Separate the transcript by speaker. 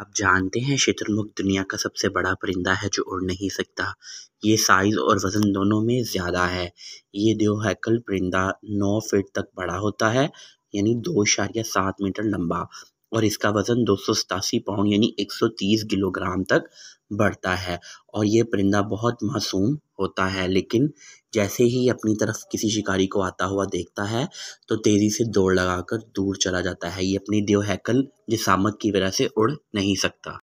Speaker 1: आप
Speaker 2: जानते हैं शुतुरमुर्ग दुनिया का सबसे बड़ा परिंदा है जो उड़ नहीं सकता ये साइज़ और वज़न दोनों में ज़्यादा है ये देवहैकल परिंदा नौ फीट तक बड़ा होता है यानी दो इशारिया सात मीटर लंबा और इसका वज़न दो पाउंड यानी 130 किलोग्राम तक बढ़ता है और ये परिंदा बहुत मासूम होता है लेकिन जैसे ही अपनी तरफ किसी शिकारी को आता हुआ देखता है तो तेज़ी से दौड़ लगाकर दूर चला जाता है ये अपनी देवहैकल जिसामत की वजह से उड़ नहीं
Speaker 1: सकता